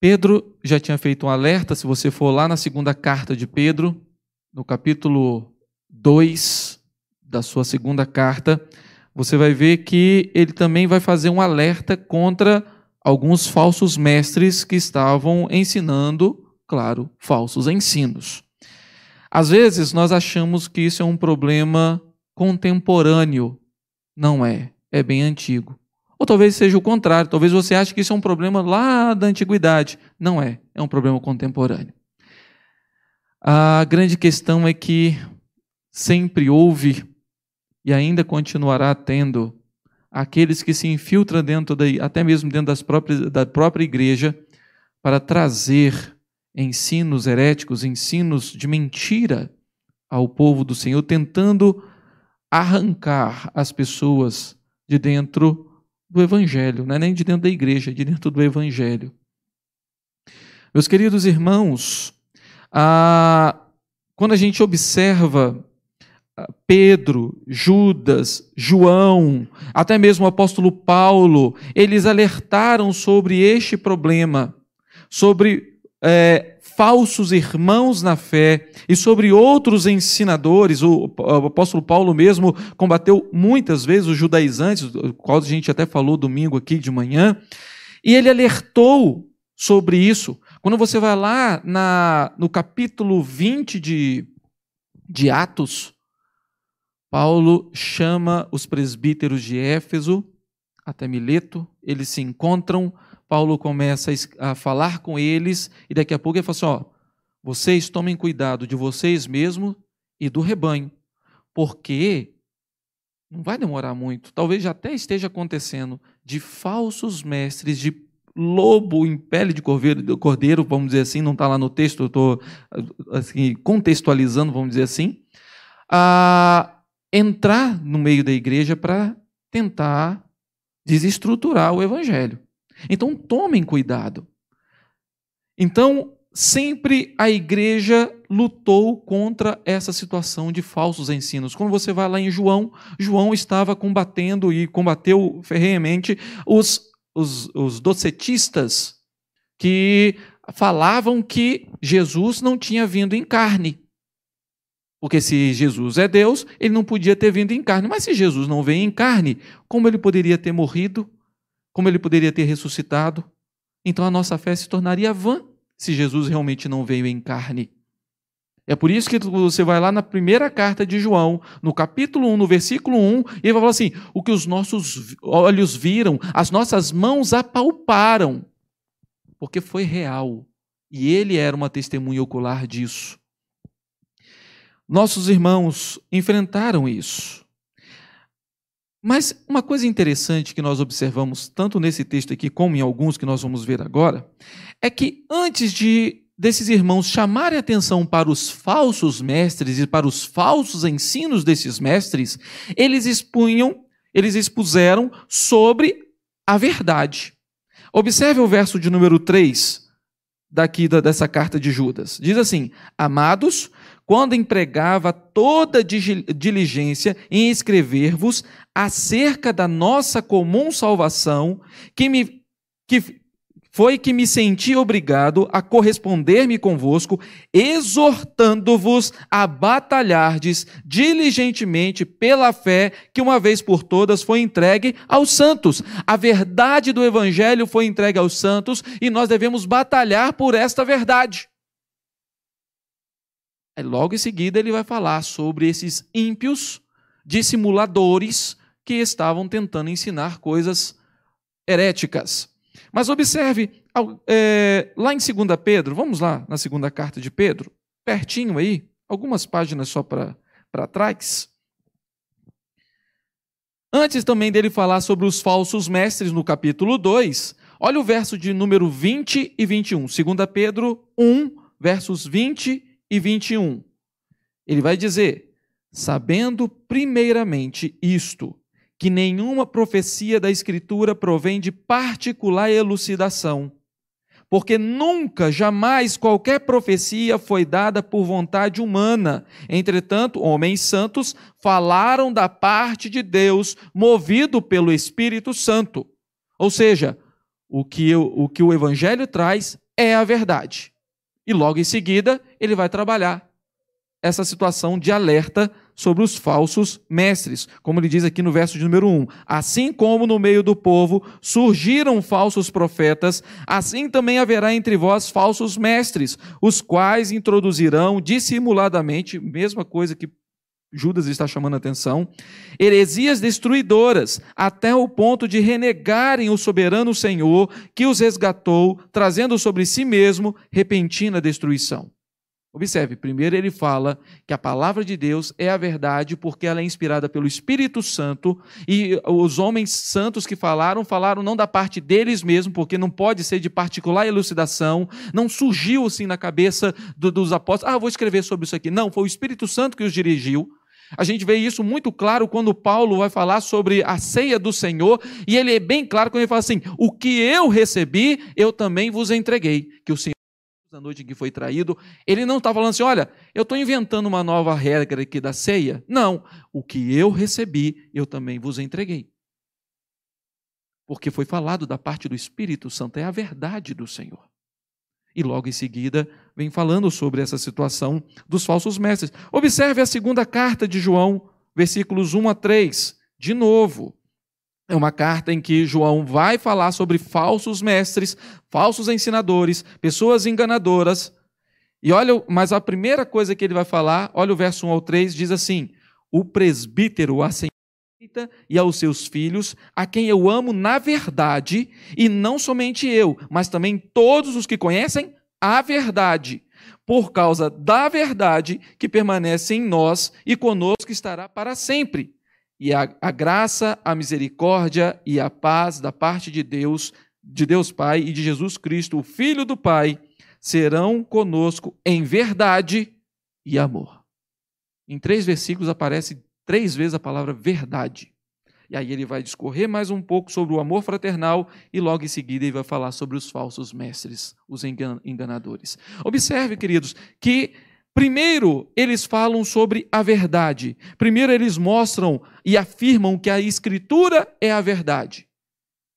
Pedro já tinha feito um alerta, se você for lá na segunda carta de Pedro, no capítulo 2 da sua segunda carta, você vai ver que ele também vai fazer um alerta contra alguns falsos mestres que estavam ensinando, claro, falsos ensinos. Às vezes nós achamos que isso é um problema contemporâneo. Não é, é bem antigo. Ou talvez seja o contrário, talvez você ache que isso é um problema lá da antiguidade. Não é, é um problema contemporâneo. A grande questão é que sempre houve e ainda continuará tendo aqueles que se infiltram dentro da, até mesmo dentro das próprias, da própria igreja para trazer ensinos heréticos, ensinos de mentira ao povo do Senhor, tentando arrancar as pessoas de dentro do Evangelho, não é nem de dentro da igreja, é de dentro do Evangelho. Meus queridos irmãos, a, quando a gente observa Pedro, Judas, João, até mesmo o apóstolo Paulo, eles alertaram sobre este problema, sobre é, falsos irmãos na fé e sobre outros ensinadores. O apóstolo Paulo mesmo combateu muitas vezes os judaizantes, o qual a gente até falou domingo aqui de manhã, e ele alertou sobre isso. Quando você vai lá na, no capítulo 20 de, de Atos, Paulo chama os presbíteros de Éfeso até Mileto, eles se encontram Paulo começa a falar com eles e daqui a pouco ele fala assim: ó, vocês tomem cuidado de vocês mesmos e do rebanho, porque não vai demorar muito, talvez já até esteja acontecendo, de falsos mestres, de lobo em pele de cordeiro, vamos dizer assim, não está lá no texto, eu estou assim, contextualizando, vamos dizer assim, a entrar no meio da igreja para tentar desestruturar o evangelho. Então tomem cuidado. Então, sempre a igreja lutou contra essa situação de falsos ensinos. Quando você vai lá em João, João estava combatendo e combateu ferreamente os, os, os docetistas que falavam que Jesus não tinha vindo em carne. Porque se Jesus é Deus, ele não podia ter vindo em carne. Mas se Jesus não vem em carne, como ele poderia ter morrido como ele poderia ter ressuscitado? Então a nossa fé se tornaria vã se Jesus realmente não veio em carne. É por isso que você vai lá na primeira carta de João, no capítulo 1, no versículo 1, e ele vai falar assim: o que os nossos olhos viram, as nossas mãos apalparam, porque foi real. E ele era uma testemunha ocular disso. Nossos irmãos enfrentaram isso. Mas uma coisa interessante que nós observamos, tanto nesse texto aqui como em alguns que nós vamos ver agora, é que antes de desses irmãos chamarem atenção para os falsos mestres e para os falsos ensinos desses mestres, eles expunham, eles expuseram sobre a verdade. Observe o verso de número 3 daqui da, dessa carta de Judas. Diz assim: Amados, quando empregava toda diligência em escrever-vos acerca da nossa comum salvação, que, me, que foi que me senti obrigado a corresponder-me convosco, exortando-vos a batalhardes diligentemente pela fé que uma vez por todas foi entregue aos santos. A verdade do evangelho foi entregue aos santos e nós devemos batalhar por esta verdade. logo em seguida ele vai falar sobre esses ímpios dissimuladores que estavam tentando ensinar coisas heréticas. Mas observe, é, lá em 2 Pedro, vamos lá na segunda carta de Pedro, pertinho aí, algumas páginas só para trás. Antes também dele falar sobre os falsos mestres no capítulo 2, olha o verso de número 20 e 21. 2 Pedro 1, versos 20 e 21. Ele vai dizer: Sabendo primeiramente isto, que nenhuma profecia da Escritura provém de particular elucidação, porque nunca, jamais qualquer profecia foi dada por vontade humana. Entretanto, homens santos falaram da parte de Deus, movido pelo Espírito Santo. Ou seja, o que, eu, o que o Evangelho traz é a verdade. E logo em seguida, ele vai trabalhar essa situação de alerta sobre os falsos mestres, como ele diz aqui no verso de número 1. Assim como no meio do povo surgiram falsos profetas, assim também haverá entre vós falsos mestres, os quais introduzirão dissimuladamente, mesma coisa que Judas está chamando a atenção, heresias destruidoras, até o ponto de renegarem o soberano Senhor que os resgatou, trazendo sobre si mesmo repentina destruição. Observe, primeiro ele fala que a palavra de Deus é a verdade porque ela é inspirada pelo Espírito Santo e os homens santos que falaram, falaram não da parte deles mesmos, porque não pode ser de particular elucidação, não surgiu assim na cabeça do, dos apóstolos, ah, vou escrever sobre isso aqui. Não, foi o Espírito Santo que os dirigiu. A gente vê isso muito claro quando Paulo vai falar sobre a ceia do Senhor, e ele é bem claro quando ele fala assim: O que eu recebi, eu também vos entreguei, que o Senhor da noite em que foi traído, ele não está falando assim: olha, eu estou inventando uma nova regra aqui da ceia. Não, o que eu recebi, eu também vos entreguei. Porque foi falado da parte do Espírito Santo, é a verdade do Senhor. E logo em seguida, vem falando sobre essa situação dos falsos mestres. Observe a segunda carta de João, versículos 1 a 3, de novo. É uma carta em que João vai falar sobre falsos mestres, falsos ensinadores, pessoas enganadoras. E olha, mas a primeira coisa que ele vai falar, olha o verso 1 ao 3, diz assim: O presbítero aceita e aos seus filhos, a quem eu amo na verdade, e não somente eu, mas também todos os que conhecem a verdade, por causa da verdade que permanece em nós e conosco estará para sempre. E a, a graça, a misericórdia e a paz da parte de Deus, de Deus Pai e de Jesus Cristo, o Filho do Pai, serão conosco em verdade e amor. Em três versículos aparece três vezes a palavra verdade. E aí ele vai discorrer mais um pouco sobre o amor fraternal e logo em seguida ele vai falar sobre os falsos mestres, os enganadores. Observe, queridos, que Primeiro, eles falam sobre a verdade. Primeiro, eles mostram e afirmam que a Escritura é a verdade.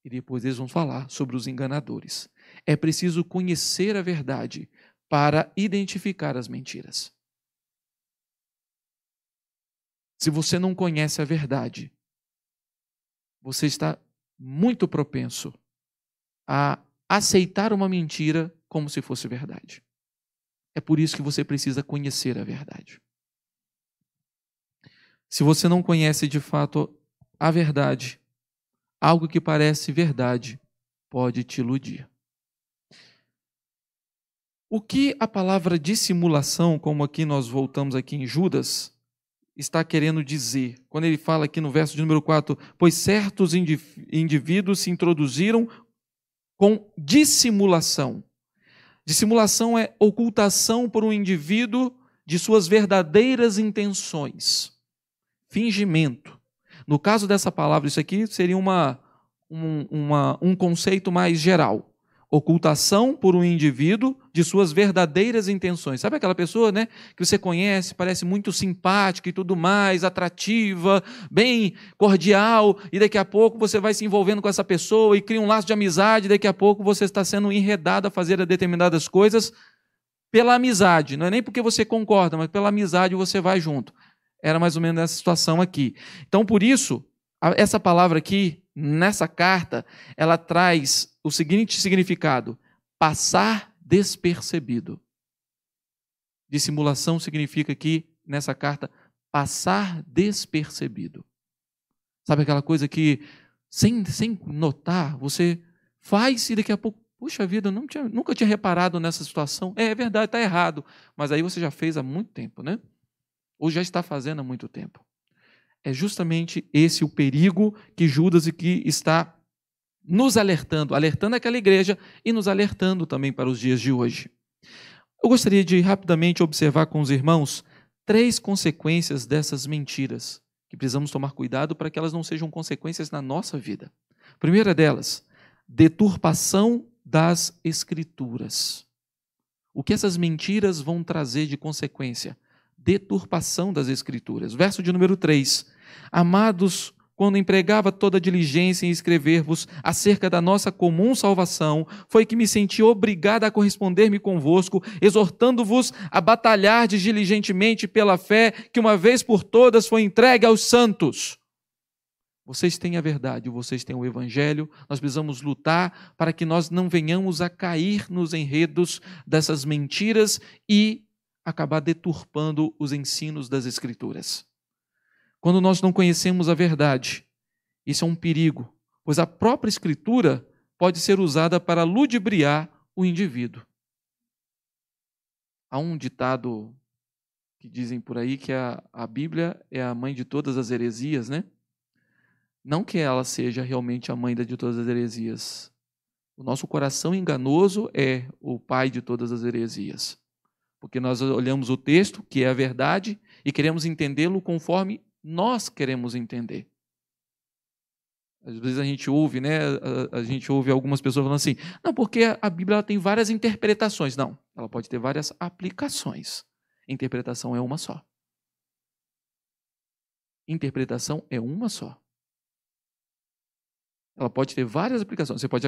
E depois eles vão falar sobre os enganadores. É preciso conhecer a verdade para identificar as mentiras. Se você não conhece a verdade, você está muito propenso a aceitar uma mentira como se fosse verdade. É por isso que você precisa conhecer a verdade. Se você não conhece de fato a verdade, algo que parece verdade pode te iludir. O que a palavra dissimulação, como aqui nós voltamos aqui em Judas, está querendo dizer? Quando ele fala aqui no verso de número 4, pois certos indivíduos se introduziram com dissimulação. Dissimulação é ocultação por um indivíduo de suas verdadeiras intenções. Fingimento. No caso dessa palavra, isso aqui seria uma, um, uma, um conceito mais geral ocultação por um indivíduo de suas verdadeiras intenções. Sabe aquela pessoa, né, que você conhece, parece muito simpática e tudo mais, atrativa, bem cordial, e daqui a pouco você vai se envolvendo com essa pessoa e cria um laço de amizade, e daqui a pouco você está sendo enredado a fazer determinadas coisas pela amizade, não é nem porque você concorda, mas pela amizade você vai junto. Era mais ou menos essa situação aqui. Então, por isso, essa palavra aqui, nessa carta, ela traz o seguinte significado: passar despercebido. Dissimulação significa aqui, nessa carta, passar despercebido. Sabe aquela coisa que, sem, sem notar, você faz e daqui a pouco, puxa vida, eu tinha, nunca tinha reparado nessa situação. É, é verdade, está errado. Mas aí você já fez há muito tempo, né? Ou já está fazendo há muito tempo. É justamente esse o perigo que Judas aqui está nos alertando, alertando aquela igreja e nos alertando também para os dias de hoje. Eu gostaria de rapidamente observar com os irmãos três consequências dessas mentiras, que precisamos tomar cuidado para que elas não sejam consequências na nossa vida. primeira delas, deturpação das escrituras. O que essas mentiras vão trazer de consequência? Deturpação das escrituras. Verso de número 3. Amados quando empregava toda diligência em escrever-vos acerca da nossa comum salvação, foi que me senti obrigada a corresponder-me convosco, exortando-vos a batalhar diligentemente pela fé que uma vez por todas foi entregue aos santos. Vocês têm a verdade, vocês têm o evangelho, nós precisamos lutar para que nós não venhamos a cair nos enredos dessas mentiras e acabar deturpando os ensinos das escrituras. Quando nós não conhecemos a verdade, isso é um perigo, pois a própria Escritura pode ser usada para ludibriar o indivíduo. Há um ditado que dizem por aí que a, a Bíblia é a mãe de todas as heresias, né? Não que ela seja realmente a mãe de todas as heresias. O nosso coração enganoso é o pai de todas as heresias. Porque nós olhamos o texto, que é a verdade, e queremos entendê-lo conforme nós queremos entender. Às vezes a gente ouve, né? A, gente ouve algumas pessoas falando assim: não, porque a Bíblia ela tem várias interpretações. Não, ela pode ter várias aplicações. Interpretação é uma só. Interpretação é uma só. Ela pode ter várias aplicações. Você pode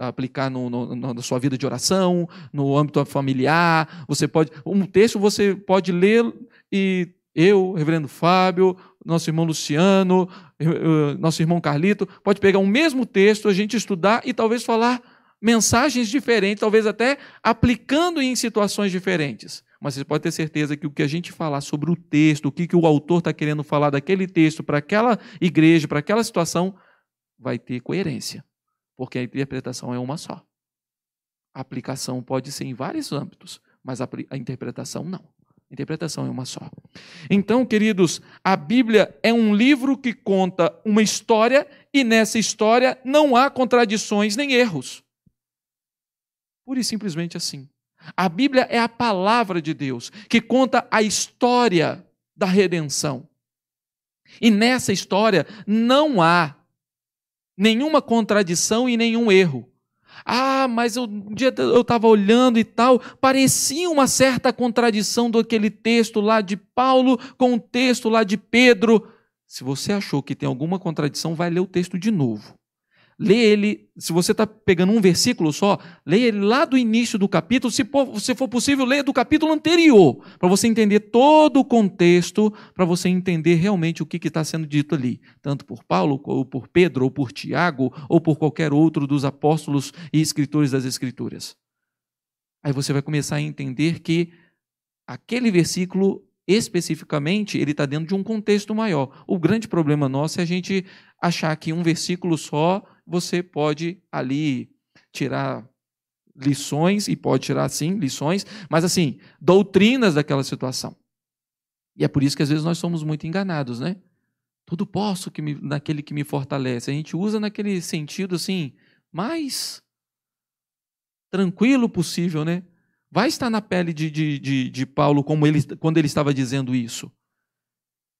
aplicar no, no, na sua vida de oração, no âmbito familiar. Você pode. Um texto você pode ler e eu, reverendo Fábio, nosso irmão Luciano, eh, eh, nosso irmão Carlito, pode pegar um mesmo texto, a gente estudar e talvez falar mensagens diferentes, talvez até aplicando em situações diferentes. Mas você pode ter certeza que o que a gente falar sobre o texto, o que, que o autor está querendo falar daquele texto para aquela igreja, para aquela situação, vai ter coerência. Porque a interpretação é uma só. A aplicação pode ser em vários âmbitos, mas a interpretação não. Interpretação é uma só. Então, queridos, a Bíblia é um livro que conta uma história e nessa história não há contradições nem erros. Pura e simplesmente assim. A Bíblia é a palavra de Deus que conta a história da redenção. E nessa história não há nenhuma contradição e nenhum erro. Ah, mas eu, um dia eu estava olhando e tal, parecia uma certa contradição do aquele texto lá de Paulo com o texto lá de Pedro. Se você achou que tem alguma contradição, vai ler o texto de novo. Lê ele, se você está pegando um versículo só, leia ele lá do início do capítulo, se, por, se for possível, leia do capítulo anterior, para você entender todo o contexto, para você entender realmente o que está sendo dito ali, tanto por Paulo, ou por Pedro, ou por Tiago, ou por qualquer outro dos apóstolos e escritores das Escrituras. Aí você vai começar a entender que aquele versículo especificamente, ele está dentro de um contexto maior. O grande problema nosso é a gente achar que um versículo só você pode ali tirar lições, e pode tirar sim lições, mas assim, doutrinas daquela situação. E é por isso que às vezes nós somos muito enganados, né? Tudo posso que me, naquele que me fortalece. A gente usa naquele sentido assim, mais tranquilo possível, né? Vai estar na pele de, de, de, de Paulo como ele, quando ele estava dizendo isso.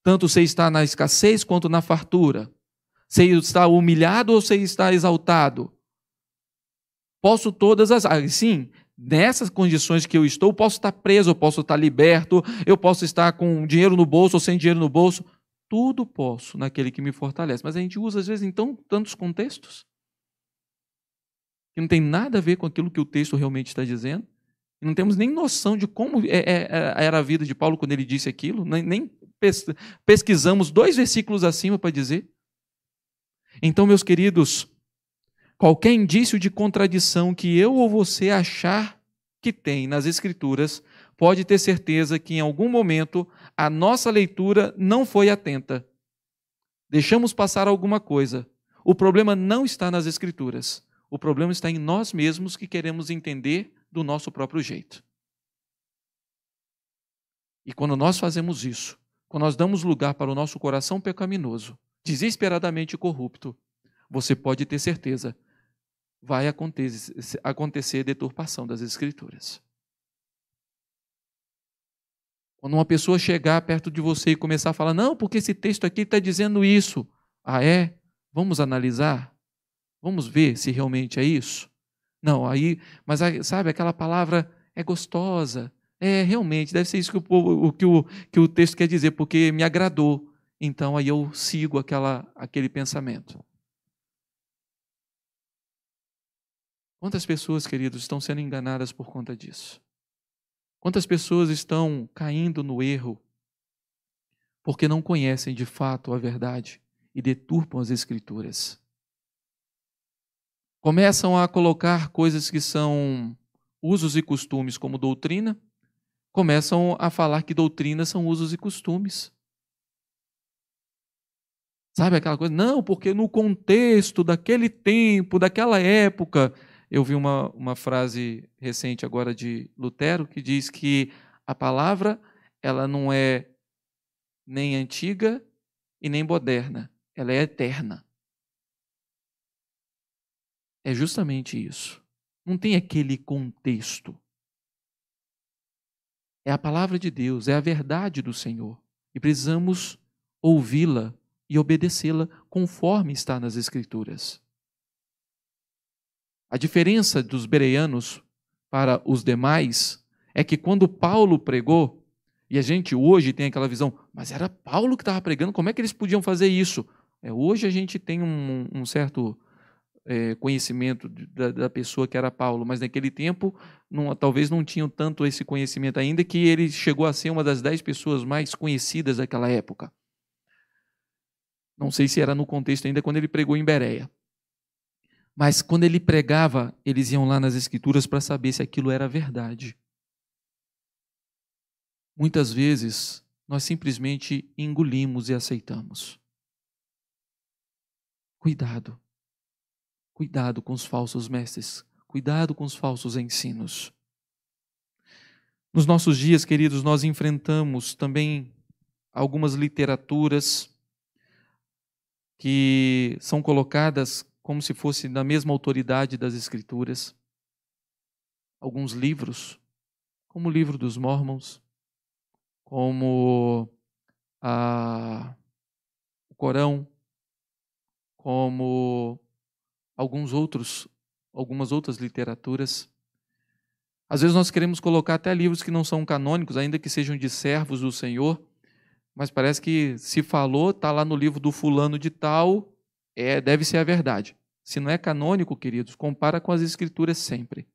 Tanto você está na escassez quanto na fartura. Você está humilhado ou você está exaltado? Posso todas as. Ah, sim, nessas condições que eu estou, posso estar preso, eu posso estar liberto, eu posso estar com dinheiro no bolso ou sem dinheiro no bolso. Tudo posso naquele que me fortalece. Mas a gente usa, às vezes, então, tantos contextos que não tem nada a ver com aquilo que o texto realmente está dizendo. Não temos nem noção de como é, é, é, era a vida de Paulo quando ele disse aquilo, nem pesquisamos dois versículos acima para dizer. Então, meus queridos, qualquer indício de contradição que eu ou você achar que tem nas Escrituras, pode ter certeza que em algum momento a nossa leitura não foi atenta. Deixamos passar alguma coisa. O problema não está nas Escrituras. O problema está em nós mesmos que queremos entender do nosso próprio jeito. E quando nós fazemos isso, quando nós damos lugar para o nosso coração pecaminoso, desesperadamente corrupto, você pode ter certeza, vai acontecer, acontecer deturpação das Escrituras. Quando uma pessoa chegar perto de você e começar a falar, não, porque esse texto aqui está dizendo isso. Ah, é? Vamos analisar? Vamos ver se realmente é isso? Não, aí, mas sabe, aquela palavra é gostosa. É, realmente, deve ser isso que o, que o, que o texto quer dizer, porque me agradou então aí eu sigo aquela, aquele pensamento. Quantas pessoas, queridos, estão sendo enganadas por conta disso? Quantas pessoas estão caindo no erro porque não conhecem de fato a verdade e deturpam as Escrituras? Começam a colocar coisas que são usos e costumes como doutrina, começam a falar que doutrinas são usos e costumes. Sabe aquela coisa? Não, porque no contexto daquele tempo, daquela época. Eu vi uma, uma frase recente agora de Lutero que diz que a palavra ela não é nem antiga e nem moderna, ela é eterna. É justamente isso. Não tem aquele contexto. É a palavra de Deus, é a verdade do Senhor. E precisamos ouvi-la e obedecê-la conforme está nas Escrituras. A diferença dos bereanos para os demais é que quando Paulo pregou, e a gente hoje tem aquela visão, mas era Paulo que estava pregando, como é que eles podiam fazer isso? É, hoje a gente tem um, um certo é, conhecimento da, da, pessoa que era Paulo, mas naquele tempo não, talvez não tinham tanto esse conhecimento ainda que ele chegou a ser uma das dez pessoas mais conhecidas daquela época. Não sei se era no contexto ainda quando ele pregou em Bereia. Mas quando ele pregava, eles iam lá nas escrituras para saber se aquilo era verdade. Muitas vezes nós simplesmente engolimos e aceitamos. Cuidado. Cuidado com os falsos mestres. Cuidado com os falsos ensinos. Nos nossos dias, queridos, nós enfrentamos também algumas literaturas que são colocadas como se fosse da mesma autoridade das Escrituras. Alguns livros, como o livro dos Mormons, como a, o Corão, como alguns outros, algumas outras literaturas. Às vezes nós queremos colocar até livros que não são canônicos, ainda que sejam de servos do Senhor, mas parece que se falou, está lá no livro do fulano de tal, é, deve ser a verdade. Se não é canônico, queridos, compara com as escrituras sempre.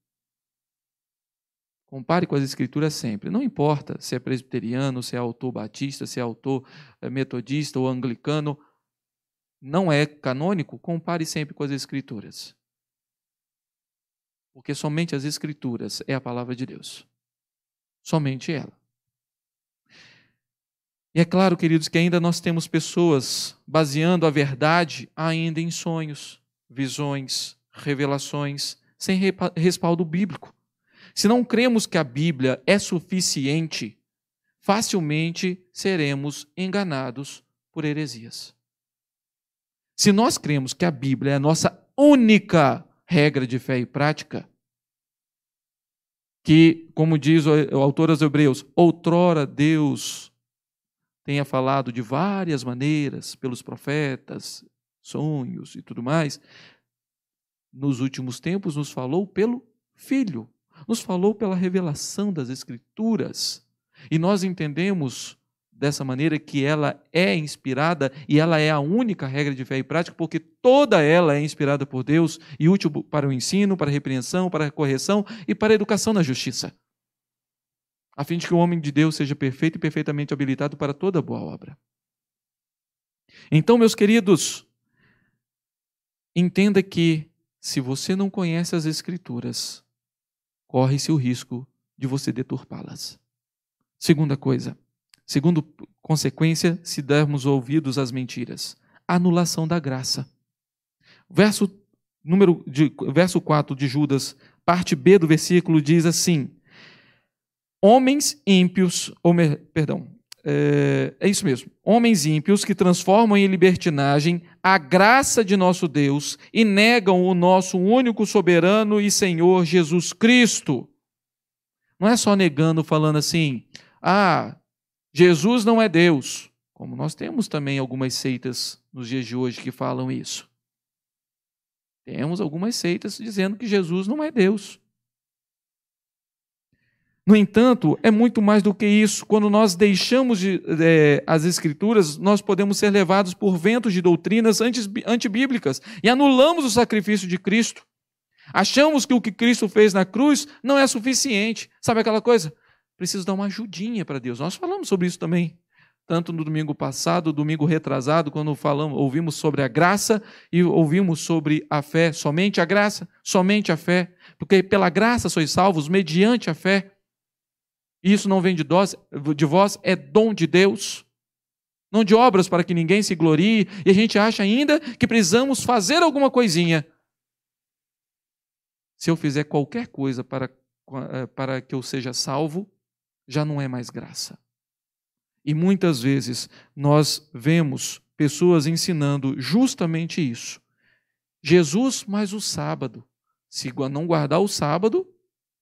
Compare com as escrituras sempre. Não importa se é presbiteriano, se é autor batista, se é autor eh, metodista ou anglicano, não é canônico, compare sempre com as escrituras. Porque somente as escrituras é a palavra de Deus. Somente ela. E é claro, queridos, que ainda nós temos pessoas baseando a verdade ainda em sonhos, visões, revelações, sem respaldo bíblico. Se não cremos que a Bíblia é suficiente, facilmente seremos enganados por heresias. Se nós cremos que a Bíblia é a nossa única regra de fé e prática, que, como diz o autor aos Hebreus, outrora Deus tenha falado de várias maneiras pelos profetas, sonhos e tudo mais, nos últimos tempos nos falou pelo Filho, nos falou pela revelação das Escrituras. E nós entendemos dessa maneira que ela é inspirada e ela é a única regra de fé e prática, porque toda ela é inspirada por Deus e útil para o ensino, para a repreensão, para a correção e para a educação na justiça a fim de que o homem de Deus seja perfeito e perfeitamente habilitado para toda boa obra. Então, meus queridos, entenda que se você não conhece as Escrituras, corre-se o risco de você deturpá-las. Segunda coisa, segunda consequência, se dermos ouvidos às mentiras, anulação da graça. Verso número de, verso 4 de Judas, parte B do versículo diz assim: Homens ímpios, ou me, perdão, é, é, isso mesmo. Homens ímpios que transformam em libertinagem a graça de nosso Deus e negam o nosso único soberano e Senhor Jesus Cristo. Não é só negando, falando assim, ah, Jesus não é Deus. Como nós temos também algumas seitas nos dias de hoje que falam isso. Temos algumas seitas dizendo que Jesus não é Deus. No entanto, é muito mais do que isso. Quando nós deixamos de, é, as Escrituras, nós podemos ser levados por ventos de doutrinas antibíblicas e anulamos o sacrifício de Cristo. Achamos que o que Cristo fez na cruz não é suficiente. Sabe aquela coisa? Preciso dar uma ajudinha para Deus. Nós falamos sobre isso também, tanto no domingo passado, domingo retrasado, quando falamos, ouvimos sobre a graça e ouvimos sobre a fé. Somente a graça, somente a fé, porque pela graça sois salvos mediante a fé. E isso não vem de vós, de vós, é dom de Deus. Não de obras para que ninguém se glorie, e a gente acha ainda que precisamos fazer alguma coisinha. Se eu fizer qualquer coisa para, eh, para que eu seja salvo, já não é mais graça. E muitas vezes nós vemos pessoas ensinando justamente isso. Jesus mais o sábado. Se não guardar o sábado,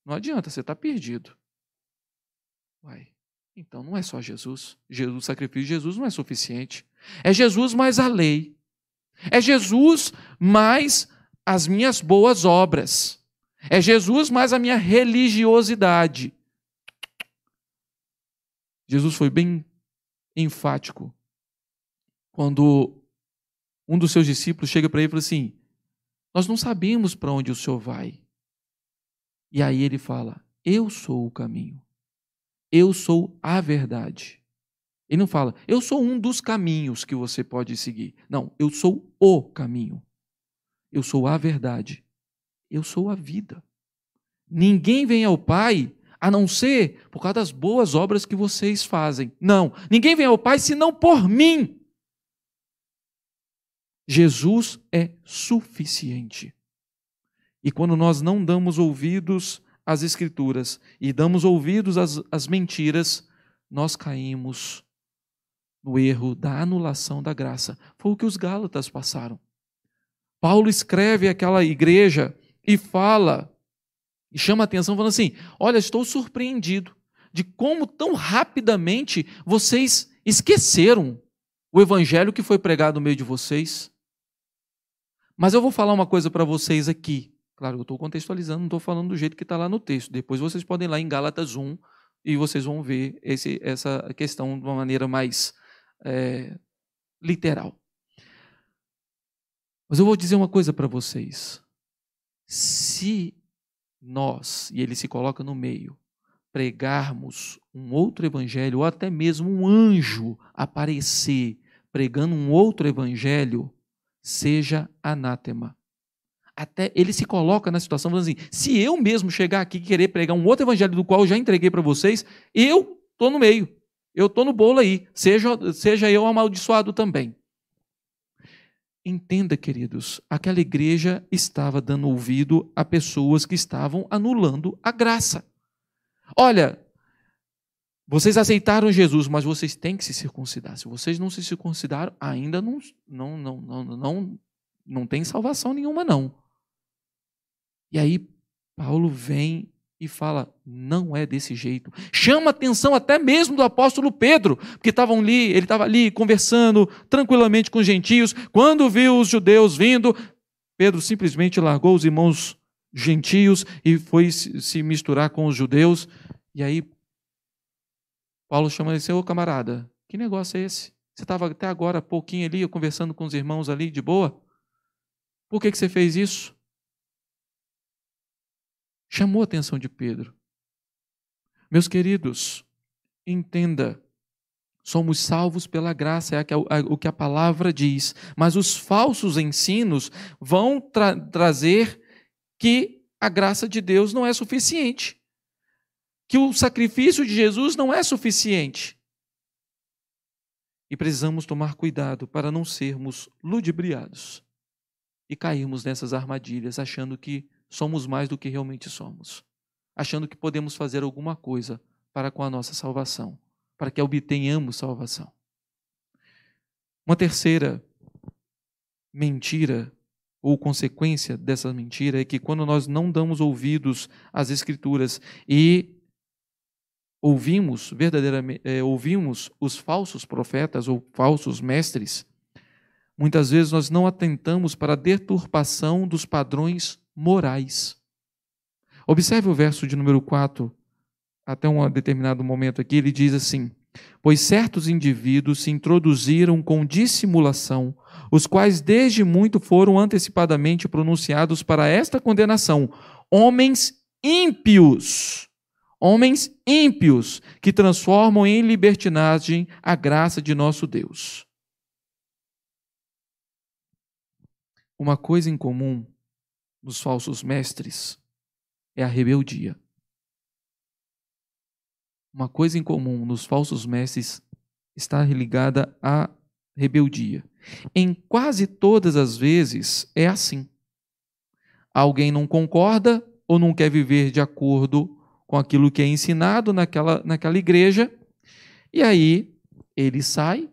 não adianta, você está perdido. Uai, então não é só Jesus. Jesus, o sacrifício de Jesus não é suficiente. É Jesus mais a lei. É Jesus mais as minhas boas obras. É Jesus mais a minha religiosidade. Jesus foi bem enfático quando um dos seus discípulos chega para ele e fala assim: Nós não sabemos para onde o senhor vai. E aí ele fala: Eu sou o caminho, eu sou a verdade. Ele não fala, eu sou um dos caminhos que você pode seguir. Não, eu sou o caminho. Eu sou a verdade. Eu sou a vida. Ninguém vem ao Pai a não ser por causa das boas obras que vocês fazem. Não, ninguém vem ao Pai senão por mim. Jesus é suficiente. E quando nós não damos ouvidos as Escrituras e damos ouvidos às, às mentiras, nós caímos no erro da anulação da graça. Foi o que os Gálatas passaram. Paulo escreve aquela igreja e fala, e chama a atenção, falando assim: Olha, estou surpreendido de como tão rapidamente vocês esqueceram o evangelho que foi pregado no meio de vocês. Mas eu vou falar uma coisa para vocês aqui. Claro, eu estou contextualizando, não estou falando do jeito que está lá no texto. Depois vocês podem ir lá em Gálatas 1 e vocês vão ver esse, essa questão de uma maneira mais é, literal. Mas eu vou dizer uma coisa para vocês. Se nós, e ele se coloca no meio, pregarmos um outro evangelho, ou até mesmo um anjo aparecer pregando um outro evangelho, seja anátema até ele se coloca na situação falando assim: se eu mesmo chegar aqui e querer pregar um outro evangelho do qual eu já entreguei para vocês, eu estou no meio, eu estou no bolo aí, seja, seja eu amaldiçoado também. Entenda, queridos, aquela igreja estava dando ouvido a pessoas que estavam anulando a graça. Olha, vocês aceitaram Jesus, mas vocês têm que se circuncidar. Se vocês não se circuncidaram, ainda não, não, não, não, não, não tem salvação nenhuma, não. E aí Paulo vem e fala: não é desse jeito. Chama atenção até mesmo do apóstolo Pedro, porque estavam ali, ele estava ali conversando tranquilamente com os gentios. Quando viu os judeus vindo, Pedro simplesmente largou os irmãos gentios e foi se misturar com os judeus. E aí Paulo chama ele assim: ô camarada, que negócio é esse? Você estava até agora pouquinho ali conversando com os irmãos ali de boa? Por que, que você fez isso? chamou a atenção de Pedro. Meus queridos, entenda, somos salvos pela graça, é o que a palavra diz, mas os falsos ensinos vão tra trazer que a graça de Deus não é suficiente, que o sacrifício de Jesus não é suficiente. E precisamos tomar cuidado para não sermos ludibriados e cairmos nessas armadilhas, achando que somos mais do que realmente somos, achando que podemos fazer alguma coisa para com a nossa salvação, para que obtenhamos salvação. Uma terceira mentira ou consequência dessa mentira é que quando nós não damos ouvidos às escrituras e ouvimos verdadeiramente é, ouvimos os falsos profetas ou falsos mestres, muitas vezes nós não atentamos para a deturpação dos padrões morais. Observe o verso de número 4, até um determinado momento aqui, ele diz assim: Pois certos indivíduos se introduziram com dissimulação, os quais desde muito foram antecipadamente pronunciados para esta condenação, homens ímpios homens ímpios que transformam em libertinagem a graça de nosso Deus. Uma coisa em comum nos falsos mestres é a rebeldia. Uma coisa em comum nos falsos mestres está ligada à rebeldia. Em quase todas as vezes é assim. Alguém não concorda ou não quer viver de acordo com aquilo que é ensinado naquela, naquela igreja, e aí ele sai,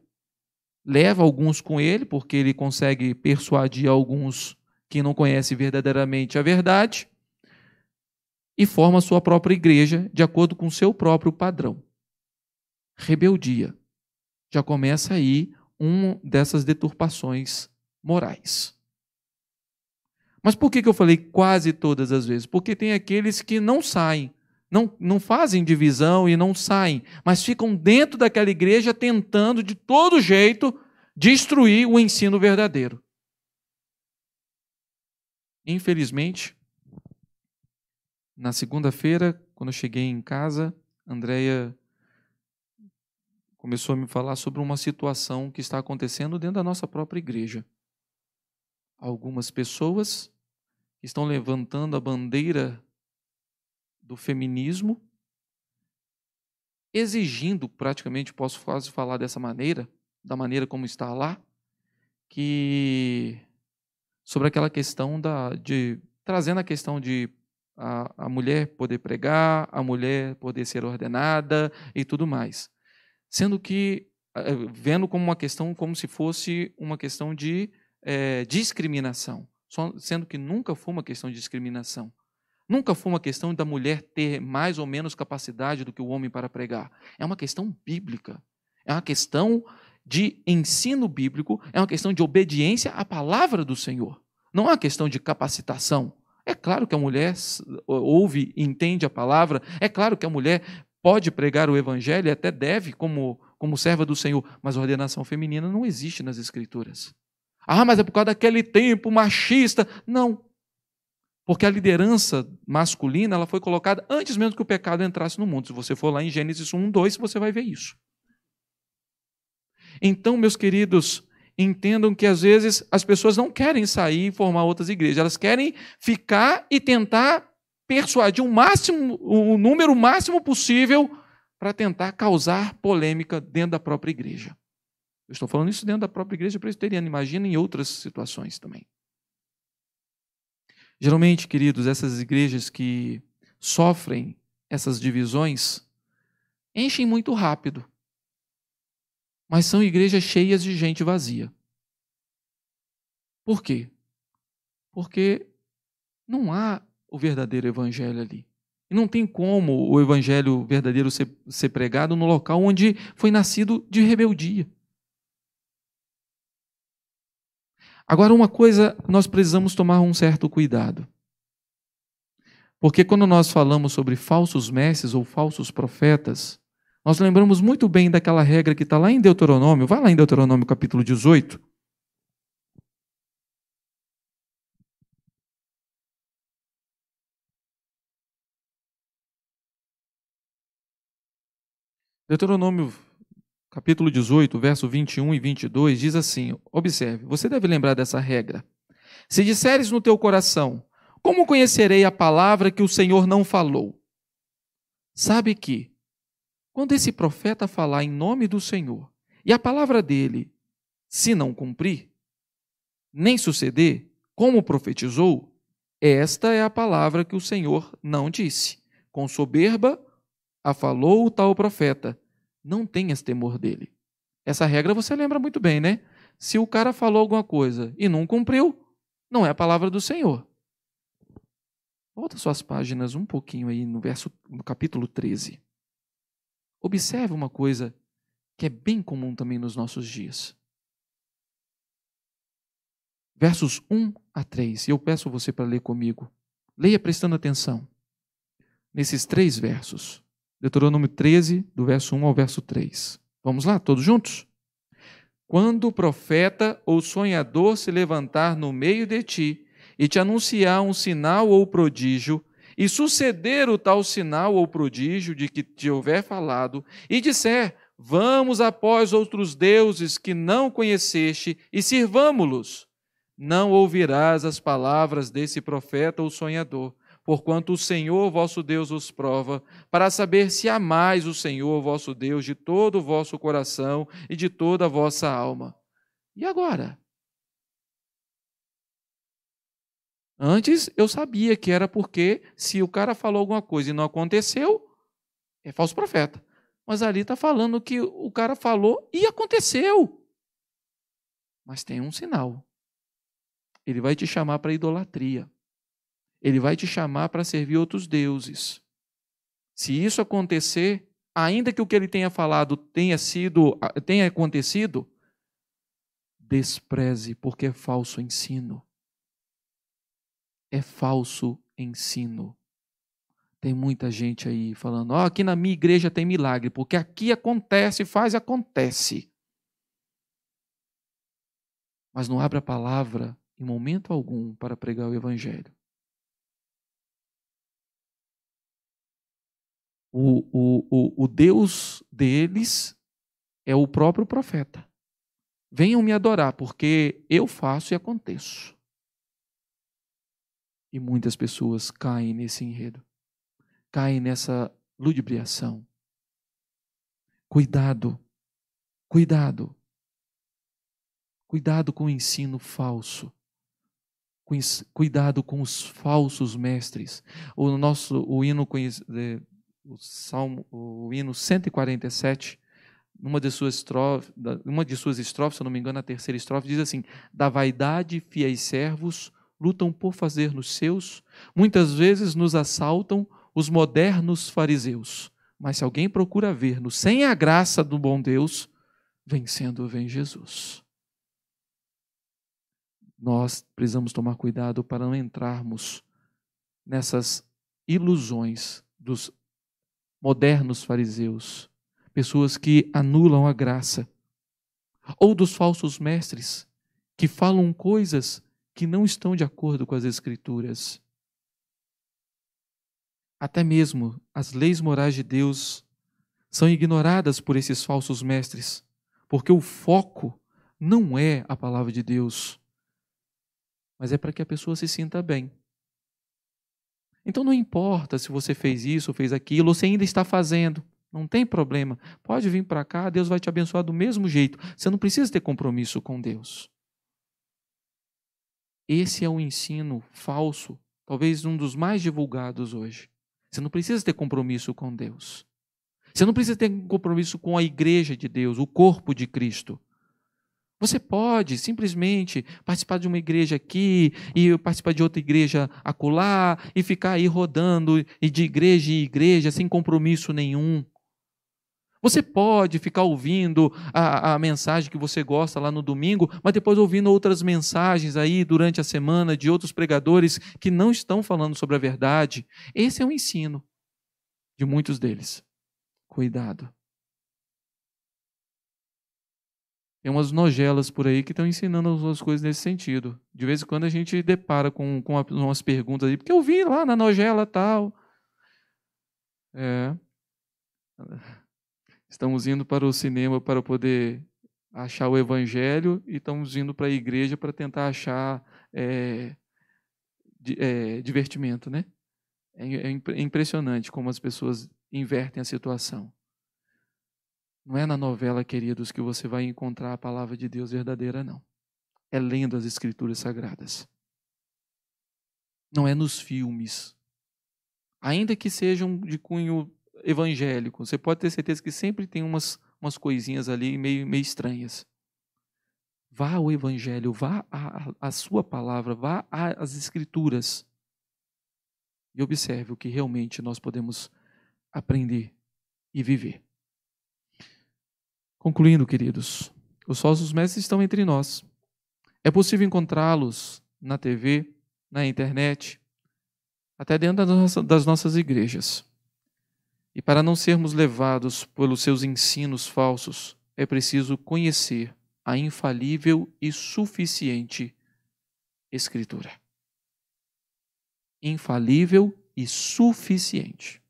leva alguns com ele, porque ele consegue persuadir alguns quem não conhece verdadeiramente a verdade e forma sua própria igreja de acordo com seu próprio padrão. Rebeldia. Já começa aí uma dessas deturpações morais. Mas por que, que eu falei quase todas as vezes? Porque tem aqueles que não saem, não, não fazem divisão e não saem, mas ficam dentro daquela igreja tentando de todo jeito destruir o ensino verdadeiro. Infelizmente, na segunda-feira, quando eu cheguei em casa, Andreia começou a me falar sobre uma situação que está acontecendo dentro da nossa própria igreja. Algumas pessoas estão levantando a bandeira do feminismo, exigindo, praticamente posso quase falar dessa maneira, da maneira como está lá, que sobre aquela questão da, de trazendo a questão de a, a mulher poder pregar, a mulher poder ser ordenada e tudo mais, sendo que eh, eh, vendo como uma questão como se fosse uma questão de é, discriminação, sendo que nunca foi uma questão de discriminação. Nunca foi uma questão da mulher ter mais ou menos capacidade do que o homem para pregar. É uma questão bíblica. É uma questão de ensino bíblico, é uma questão de obediência à palavra do Senhor. Não é uma questão de capacitação. É claro que a mulher ouve e entende a palavra, é claro que a mulher pode pregar o evangelho e até deve como, como serva do Senhor, mas a ordenação feminina não existe nas escrituras. Ah, mas é por causa daquele tempo machista. Não. Porque a liderança masculina ela foi colocada antes mesmo que o pecado entrasse no mundo. Se você for lá em Gênesis 1, 2, você vai ver isso. Então, meus queridos, entendam que às vezes as pessoas não querem sair e formar outras igrejas, elas querem ficar e tentar persuadir o máximo, o número máximo possível para tentar causar polêmica dentro da própria igreja. Eu estou falando isso dentro da própria igreja presbiteriana, imagina em outras situações também. Geralmente, queridos, essas igrejas que sofrem essas divisões enchem muito rápido mas são igrejas cheias de gente vazia. Por quê? Porque não há o verdadeiro evangelho ali. E não tem como o evangelho verdadeiro ser, ser pregado no local onde foi nascido de rebeldia. Agora, uma coisa nós precisamos tomar um certo cuidado. Porque quando nós falamos sobre falsos mestres ou falsos profetas, nós lembramos muito bem daquela regra que está lá em Deuteronômio, vai lá em Deuteronômio capítulo 18. Deuteronômio capítulo 18, verso 21 e 22 diz assim: Observe, você deve lembrar dessa regra. Se disseres no teu coração: Como conhecerei a palavra que o Senhor não falou? Sabe que quando esse profeta falar em nome do Senhor e a palavra dele se não cumprir, nem suceder, como profetizou, esta é a palavra que o Senhor não disse. Com soberba a falou o tal profeta. Não tenhas temor dele. Essa regra você lembra muito bem, né? Se o cara falou alguma coisa e não cumpriu, não é a palavra do Senhor. Volta suas páginas um pouquinho aí no verso no capítulo 13. Observe uma coisa que é bem comum também nos nossos dias. Versos 1 a 3, e eu peço você para ler comigo. Leia prestando atenção nesses três versos. Deuteronômio 13, do verso 1 ao verso 3. Vamos lá, todos juntos? Quando o profeta ou sonhador se levantar no meio de ti e te anunciar um sinal ou prodígio, e suceder o tal sinal ou prodígio de que te houver falado, e disser: Vamos após outros deuses que não conheceste e sirvamo-los. Não ouvirás as palavras desse profeta ou sonhador, porquanto o Senhor vosso Deus os prova, para saber se amais o Senhor vosso Deus de todo o vosso coração e de toda a vossa alma. E agora? Antes eu sabia que era porque se o cara falou alguma coisa e não aconteceu, é falso profeta. Mas ali está falando que o cara falou e aconteceu. Mas tem um sinal. Ele vai te chamar para idolatria. Ele vai te chamar para servir outros deuses. Se isso acontecer, ainda que o que ele tenha falado tenha sido tenha acontecido, despreze porque é falso ensino é falso ensino. Tem muita gente aí falando: oh, aqui na minha igreja tem milagre, porque aqui acontece, faz acontece. Mas não abre a palavra em momento algum para pregar o evangelho. O, o, o, o Deus deles é o próprio profeta. Venham me adorar, porque eu faço e aconteço. E muitas pessoas caem nesse enredo, caem nessa ludibriação. Cuidado, cuidado, cuidado com o ensino falso, cuidado com os falsos mestres. O nosso o hino, o, Salmo, o hino 147, numa de suas estrofes, uma de suas estrofes, se eu não me engano, a terceira estrofe diz assim: "Da vaidade fiéis servos, lutam por fazer nos seus, muitas vezes nos assaltam os modernos fariseus. Mas se alguém procura ver-nos sem a graça do bom Deus, vencendo vem Jesus. Nós precisamos tomar cuidado para não entrarmos nessas ilusões dos modernos fariseus, pessoas que anulam a graça, ou dos falsos mestres que falam coisas que não estão de acordo com as Escrituras. Até mesmo as leis morais de Deus são ignoradas por esses falsos mestres, porque o foco não é a palavra de Deus, mas é para que a pessoa se sinta bem. Então não importa se você fez isso, fez aquilo, ou se ainda está fazendo, não tem problema. Pode vir para cá, Deus vai te abençoar do mesmo jeito. Você não precisa ter compromisso com Deus. Esse é um ensino falso, talvez um dos mais divulgados hoje. Você não precisa ter compromisso com Deus. Você não precisa ter compromisso com a igreja de Deus, o corpo de Cristo. Você pode simplesmente participar de uma igreja aqui e participar de outra igreja acolá e ficar aí rodando e de igreja em igreja sem compromisso nenhum. Você pode ficar ouvindo a, a, mensagem que você gosta lá no domingo, mas depois ouvindo outras mensagens aí durante a semana de outros pregadores que não estão falando sobre a verdade. Esse é o ensino de muitos deles. Cuidado. Tem umas nojelas por aí que estão ensinando algumas coisas nesse sentido. De vez em quando a gente depara com, com umas perguntas aí, porque eu vi lá na nojela tal. É. Estamos indo para o cinema para poder achar o evangelho e estamos indo para a igreja para tentar achar é, é, divertimento, né? É, é, é impressionante como as pessoas invertem a situação. Não é na novela, queridos, que você vai encontrar a palavra de Deus verdadeira, não. É lendo as escrituras sagradas. Não é nos filmes. Ainda que sejam de cunho evangélico, você pode ter certeza que sempre tem umas, umas coisinhas ali meio, meio estranhas. Vá ao Evangelho, vá à, à sua palavra, vá às Escrituras e observe o que realmente nós podemos aprender e viver. Concluindo, queridos, os falsos mestres estão entre nós. É possível encontrá-los na TV, na internet, até dentro das nossas igrejas. E para não sermos levados pelos seus ensinos falsos, é preciso conhecer a infalível e suficiente Escritura. Infalível e suficiente.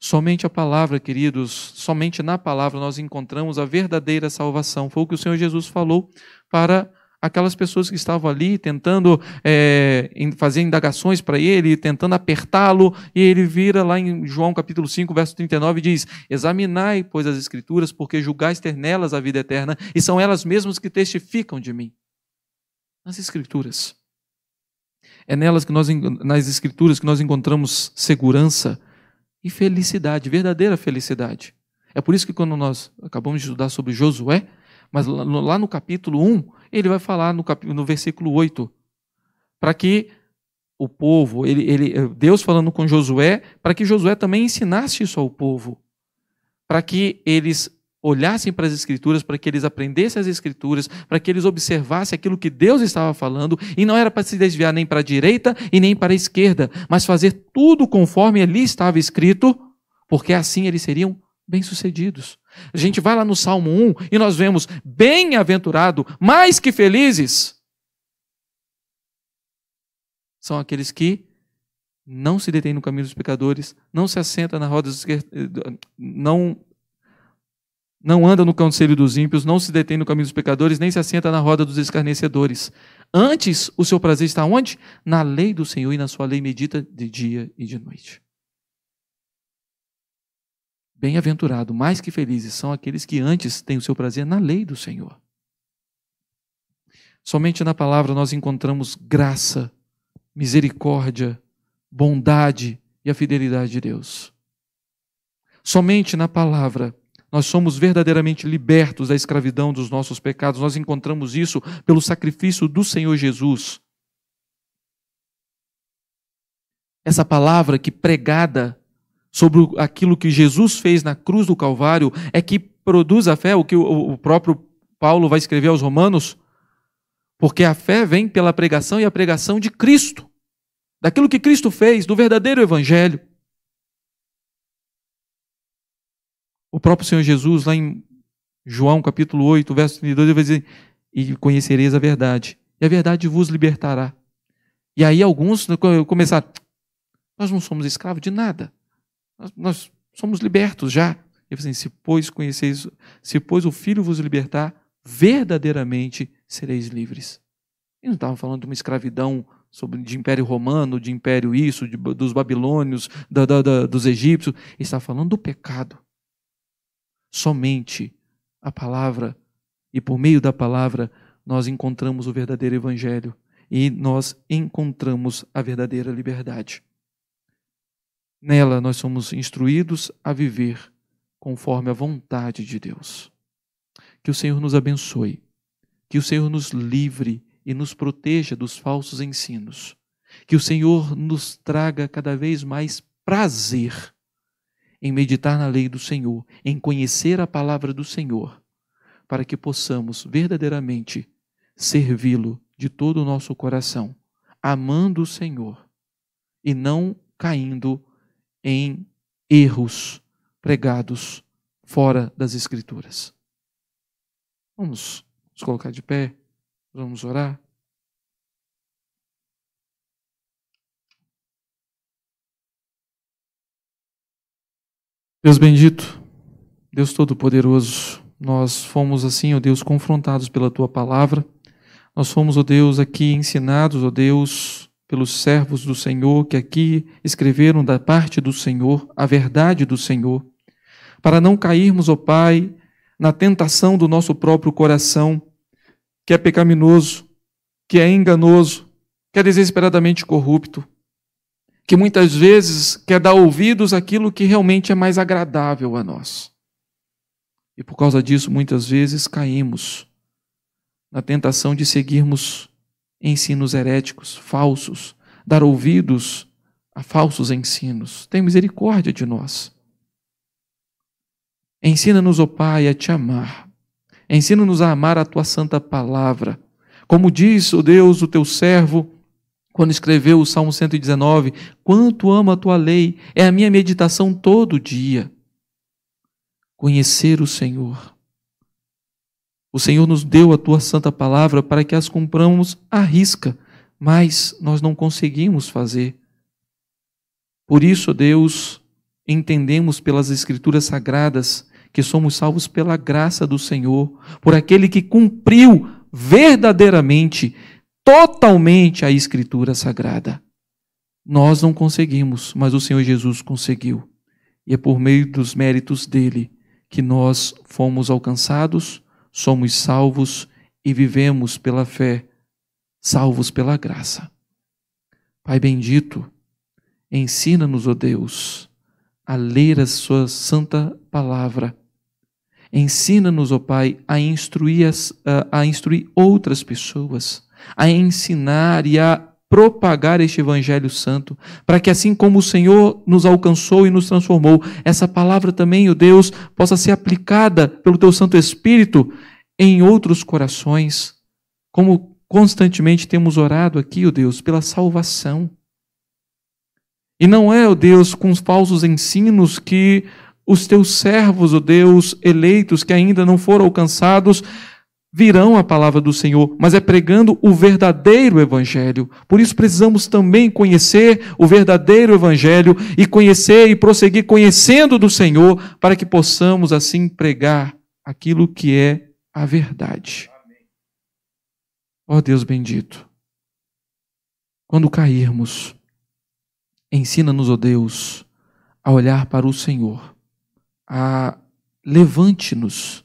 Somente a palavra, queridos, somente na palavra nós encontramos a verdadeira salvação. Foi o que o Senhor Jesus falou para aquelas pessoas que estavam ali tentando é, fazer indagações para ele, tentando apertá-lo, e ele vira lá em João capítulo 5, verso 39 e diz: Examinai, pois, as Escrituras, porque julgais ter nelas a vida eterna, e são elas mesmas que testificam de mim. Nas Escrituras. É nelas que nós, nas Escrituras que nós encontramos segurança e felicidade, verdadeira felicidade. É por isso que quando nós acabamos de estudar sobre Josué, mas lá no capítulo 1, ele vai falar no, cap... no versículo 8, para que o povo, ele, ele, Deus falando com Josué, para que Josué também ensinasse isso ao povo, para que eles olhassem para as escrituras, para que eles aprendessem as escrituras, para que eles observassem aquilo que Deus estava falando, e não era para se desviar nem para a direita e nem para a esquerda, mas fazer tudo conforme ali estava escrito, porque assim eles seriam bem-sucedidos. A gente vai lá no Salmo 1 e nós vemos bem-aventurado, mais que felizes são aqueles que não se detêm no caminho dos pecadores, não se assenta na roda dos não não anda no conselho dos ímpios, não se detém no caminho dos pecadores, nem se assenta na roda dos escarnecedores. Antes, o seu prazer está onde? Na lei do Senhor e na sua lei medita de dia e de noite. Bem-aventurado, mais que felizes são aqueles que antes têm o seu prazer na lei do Senhor. Somente na palavra nós encontramos graça, misericórdia, bondade e a fidelidade de Deus. Somente na palavra nós somos verdadeiramente libertos da escravidão dos nossos pecados. Nós encontramos isso pelo sacrifício do Senhor Jesus. Essa palavra que pregada sobre aquilo que Jesus fez na cruz do Calvário é que produz a fé, o que o próprio Paulo vai escrever aos Romanos, porque a fé vem pela pregação e a pregação de Cristo, daquilo que Cristo fez, do verdadeiro Evangelho. O próprio Senhor Jesus, lá em João capítulo 8, verso 32, ele vai dizer: E conhecereis a verdade, e a verdade vos libertará. E aí alguns começaram: Nós não somos escravos de nada. Nós, nós somos libertos já. Ele assim, se pois conheceis, se pois o Filho vos libertar, verdadeiramente sereis livres. Ele não estavam falando de uma escravidão sobre, de império romano, de império isso, de, dos babilônios, da, da, da, dos egípcios. Ele está falando do pecado. Somente a palavra, e por meio da palavra, nós encontramos o verdadeiro evangelho e nós encontramos a verdadeira liberdade. Nela nós somos instruídos a viver conforme a vontade de Deus. Que o Senhor nos abençoe, que o Senhor nos livre e nos proteja dos falsos ensinos, que o Senhor nos traga cada vez mais prazer em meditar na lei do Senhor, em conhecer a palavra do Senhor, para que possamos verdadeiramente servi-lo de todo o nosso coração, amando o Senhor e não caindo em erros pregados fora das Escrituras. Vamos nos colocar de pé, vamos orar. Deus bendito, Deus Todo-Poderoso, nós fomos assim, ó Deus, confrontados pela Tua palavra, nós fomos, ó Deus, aqui ensinados, ó Deus, pelos servos do Senhor que aqui escreveram da parte do Senhor a verdade do Senhor, para não cairmos, ó Pai, na tentação do nosso próprio coração, que é pecaminoso, que é enganoso, que é desesperadamente corrupto, que muitas vezes quer dar ouvidos àquilo que realmente é mais agradável a nós. E por causa disso, muitas vezes caímos na tentação de seguirmos ensinos heréticos, falsos, dar ouvidos a falsos ensinos. Tem misericórdia de nós. Ensina-nos, ó oh Pai, a te amar. Ensina-nos a amar a tua santa palavra. Como diz, ó oh Deus, o teu servo, quando escreveu o Salmo 119, quanto amo a tua lei, é a minha meditação todo dia. Conhecer o Senhor o Senhor nos deu a tua santa palavra para que as cumpramos à risca, mas nós não conseguimos fazer. Por isso, Deus, entendemos pelas Escrituras sagradas que somos salvos pela graça do Senhor, por aquele que cumpriu verdadeiramente, totalmente a Escritura sagrada. Nós não conseguimos, mas o Senhor Jesus conseguiu. E é por meio dos méritos dele que nós fomos alcançados somos salvos e vivemos pela fé, salvos pela graça. Pai bendito, ensina-nos, ó oh Deus, a ler a Sua santa palavra. Ensina-nos, ó oh Pai, a instruir, as, a, a instruir outras pessoas, a ensinar e a propagar este Evangelho Santo, para que assim como o Senhor nos alcançou e nos transformou, essa palavra também, ó Deus, possa ser aplicada pelo Teu Santo Espírito em outros corações, como constantemente temos orado aqui, ó Deus, pela salvação. E não é, ó Deus, com falsos ensinos que os Teus servos, ó Deus, eleitos, que ainda não foram alcançados, virão a palavra do Senhor, mas é pregando o verdadeiro evangelho. Por isso precisamos também conhecer o verdadeiro evangelho e conhecer e prosseguir conhecendo do Senhor, para que possamos assim pregar aquilo que é a verdade. Ó oh Deus bendito, quando cairmos, ensina-nos, ó oh Deus, a olhar para o Senhor, a levante-nos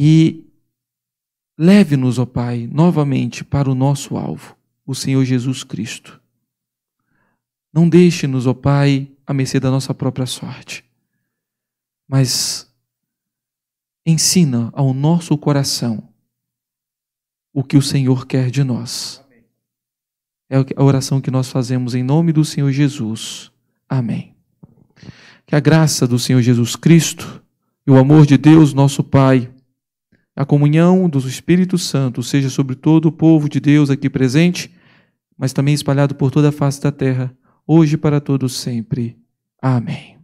e leve-nos, ó Pai, novamente para o nosso alvo, o Senhor Jesus Cristo. Não deixe-nos, ó Pai, à mercê da nossa própria sorte, mas ensina ao nosso coração o que o Senhor quer de nós. É a oração que nós fazemos em nome do Senhor Jesus. Amém. Que a graça do Senhor Jesus Cristo e o amor de Deus, nosso Pai, a comunhão do Espírito Santo seja sobre todo o povo de Deus aqui presente, mas também espalhado por toda a face da terra, hoje e para todos sempre. Amém.